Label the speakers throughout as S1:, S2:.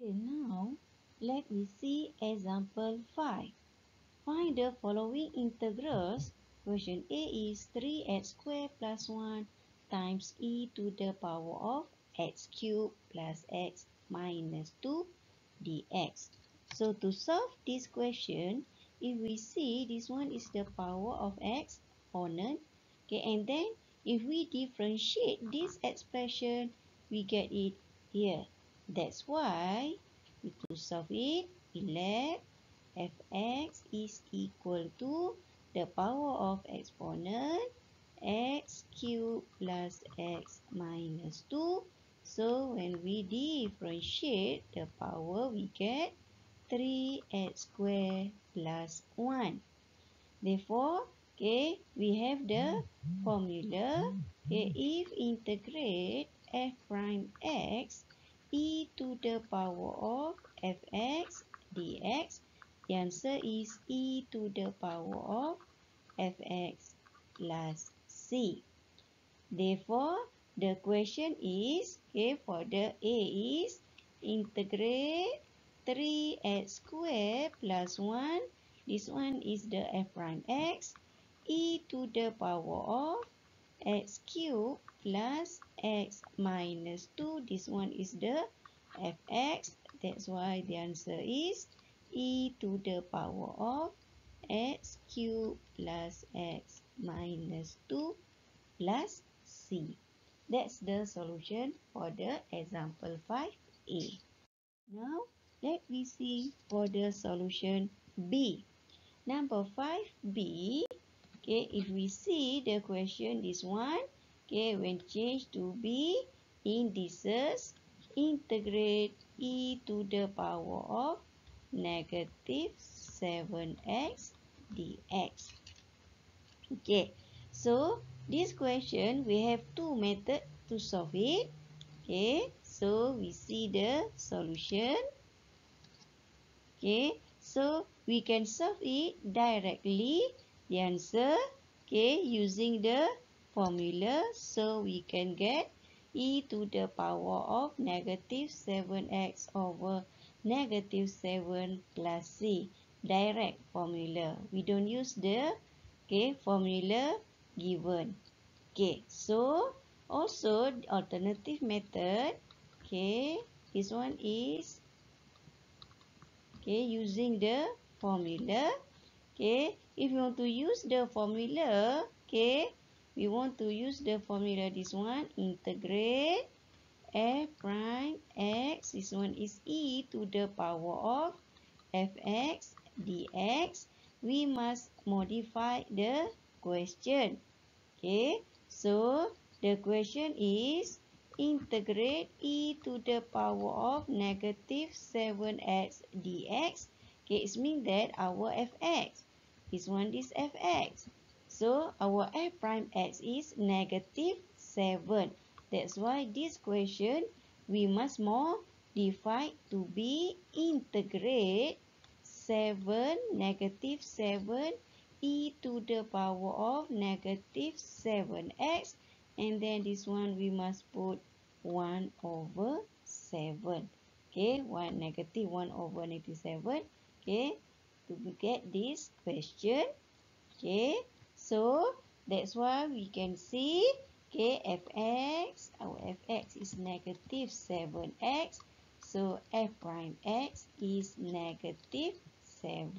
S1: Okay, now let me see example 5. Find the following integrals. Question A is 3x squared plus 1 times e to the power of x cubed plus x minus 2 dx. So to solve this question, if we see this one is the power of x or none. Okay, and then if we differentiate this expression, we get it here. That's why we to solve it, we let fx is equal to the power of exponent x cubed plus x minus 2. So, when we differentiate the power, we get 3x squared plus 1. Therefore, okay, we have the formula. Okay, if integrate f prime x e to the power of fx dx. The answer is e to the power of fx plus c. Therefore, the question is, okay, for the a is integrate 3x square plus 1. This one is the f prime x. e to the power of x cube plus x minus 2. This one is the fx. That's why the answer is e to the power of x cubed plus x minus 2 plus c. That's the solution for the example 5a. Now, let me see for the solution b. Number 5b, okay, if we see the question, this one, Okay, when change to B, indices integrate e to the power of negative 7x dx. Okay, so this question, we have two method to solve it. Okay, so we see the solution. Okay, so we can solve it directly, the answer, okay, using the solution formula so we can get e to the power of negative 7x over negative 7 plus c. Direct formula. We don't use the okay, formula given. Okay, so also the alternative method, okay, this one is okay, using the formula. Okay, if you want to use the formula, okay, we want to use the formula this one integrate f prime x this one is e to the power of fx dx we must modify the question okay so the question is integrate e to the power of negative 7x dx okay it means that our fx this one is fx So, our f prime x is negative 7. That's why this question, we must more divide to be integrate 7, negative 7, e to the power of negative 7x. And then this one, we must put 1 over 7. Okay, 1 negative 1 over negative 7. Okay, to get this question. Okay. So, that's why we can see, okay, fx, our fx is negative 7x. So, f prime x is negative 7.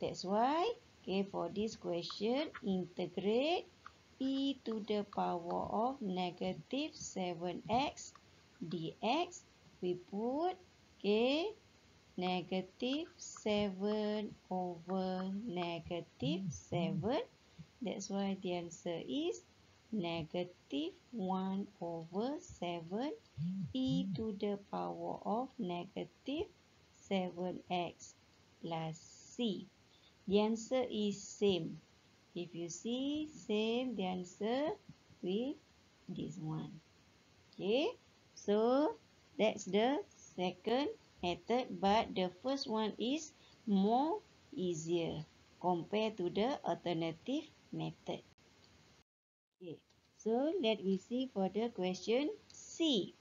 S1: That's why, okay, for this question, integrate e to the power of negative 7x dx. We put, okay, negative 7 over negative 7. Mm -hmm. That's why the answer is negative 1 over 7 e to the power of negative 7x plus c. The answer is same. If you see, same the answer with this one. Okay, so that's the second method, but the first one is more easier compared to the alternative method. Okay, so let me see for the question C.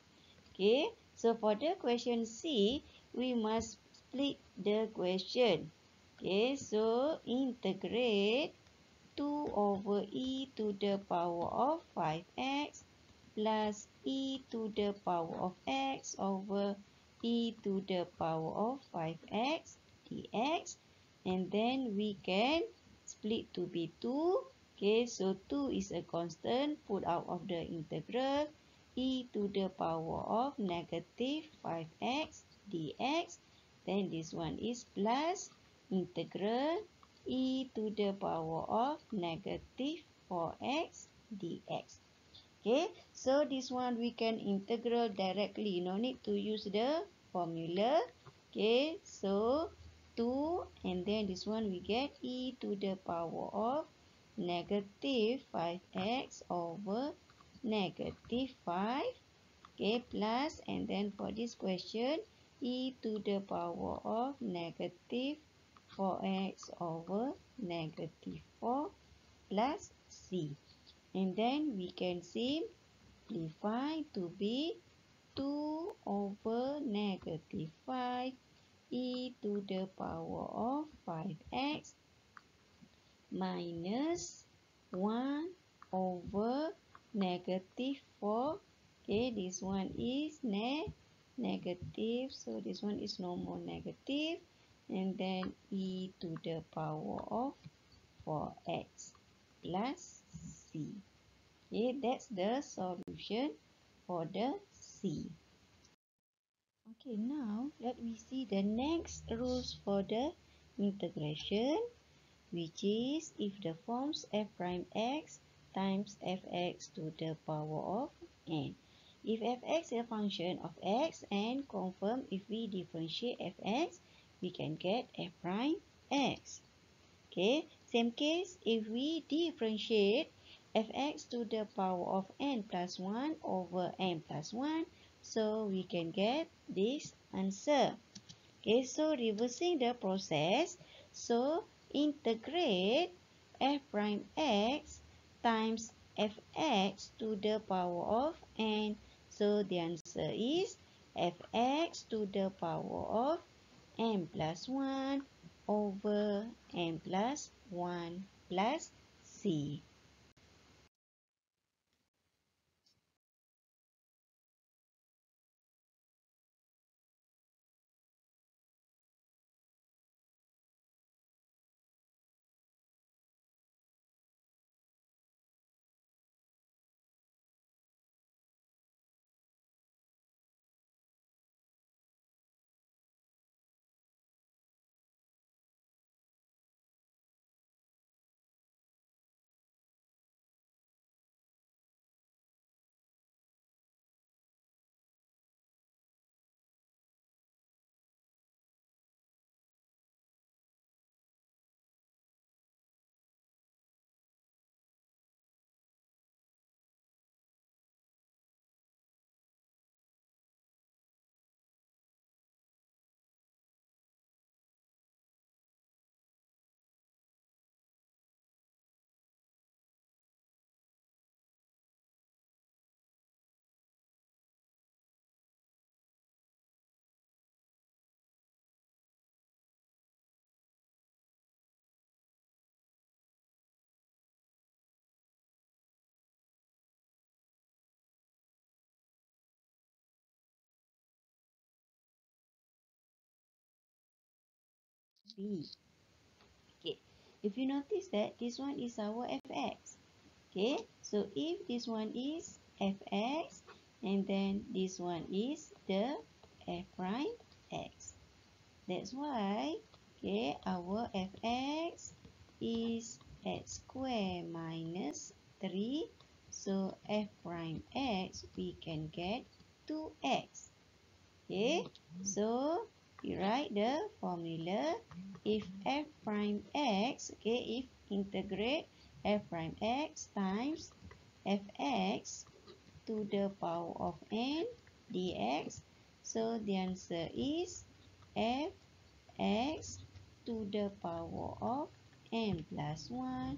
S1: Okay, so for the question C, we must split the question. Okay, so integrate 2 over e to the power of 5x plus e to the power of x over e to the power of 5x dx. And then we can split to be 2. Okay, so 2 is a constant put out of the integral e to the power of negative 5x dx. Then this one is plus integral e to the power of negative 4x dx. Okay, so this one we can integral directly. No need to use the formula. Okay, so... 2 and then this one we get e to the power of negative 5x over negative 5 okay plus and then for this question e to the power of negative 4x over negative 4 plus c and then we can simplify to be 2 over negative 5 e to the power of 5x minus 1 over negative 4. Okay, this one is ne negative. So, this one is no more negative. And then e to the power of 4x plus c. Okay, that's the solution for the c. Okay, now let me see the next rules for the integration, which is if the forms f prime x times f x to the power of n. If fx is a function of x and confirm if we differentiate f x, we can get f prime x. Okay, same case if we differentiate f x to the power of n plus one over n plus one. So, we can get this answer. Okay, so reversing the process. So, integrate f prime x times fx to the power of n. So, the answer is fx to the power of n plus 1 over n plus 1 plus c. Okay, if you notice that this one is our fx. Okay, so if this one is fx, and then this one is the f prime x. That's why, okay, our fx is x square minus 3. So, f prime x, we can get 2x. Okay, so, we write the formula if f prime x, okay, if integrate f prime x times f x to the power of n dx, so the answer is f x to the power of n plus 1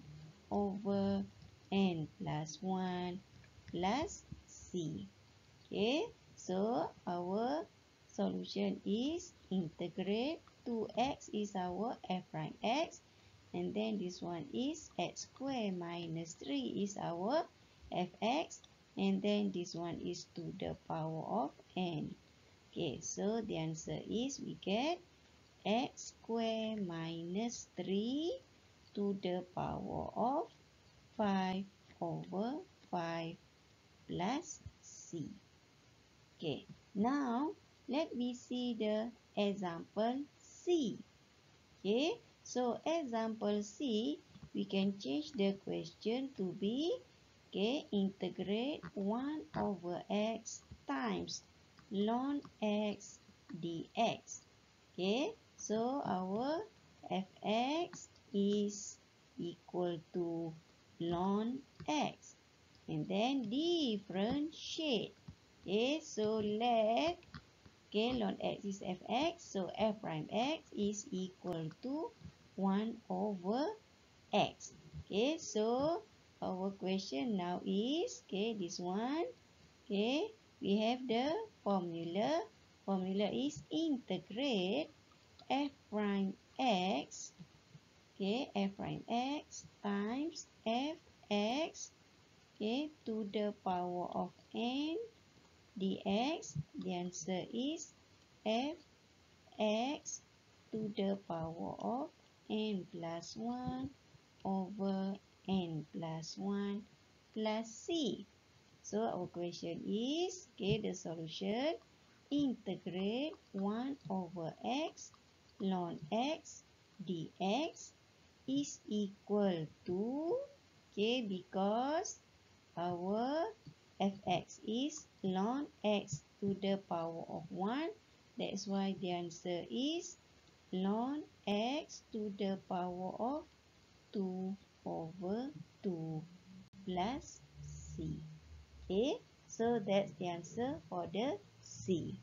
S1: over n plus 1 plus c. Okay, so our solution is integrate 2x is our f prime x and then this one is x square minus 3 is our fx and then this one is to the power of n. Okay, so the answer is we get x square minus 3 to the power of 5 over 5 plus c. Okay, now let me see the example C. Okay, so example C, we can change the question to be, okay, integrate 1 over x times ln x dx. Okay, so our fx is equal to ln x. And then differentiate. Okay, so let's Okay, ln x is fx, so f prime x is equal to 1 over x. Okay, so our question now is, okay, this one, okay, we have the formula. Formula is integrate f prime x, okay, f prime x times fx, okay, to the power of n, okay, dx, the answer is f x to the power of n plus 1 over n plus 1 plus c. So, our question is, okay, the solution, integrate 1 over x ln x dx is equal to, okay, because our fx is ln x to the power of 1. That's why the answer is ln x to the power of 2 over 2 plus c. Okay, so that's the answer for the c.